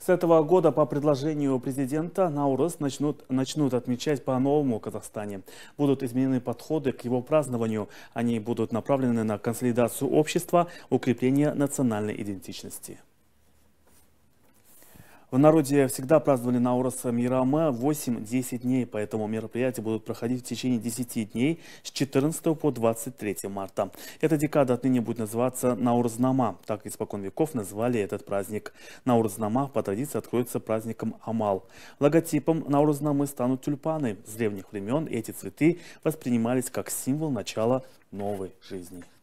С этого года по предложению президента Наурыз начнут, начнут отмечать по-новому в Казахстане. Будут изменены подходы к его празднованию. Они будут направлены на консолидацию общества, укрепление национальной идентичности. В народе всегда праздновали Науроса Мирама 8-10 дней, поэтому мероприятия будут проходить в течение 10 дней с 14 по 23 марта. Эта декада отныне будет называться Наурзнама. Так испокон веков назвали этот праздник. Наурзнама по традиции откроется праздником Амал. Логотипом Наурзнамы станут тюльпаны. С древних времен эти цветы воспринимались как символ начала новой жизни.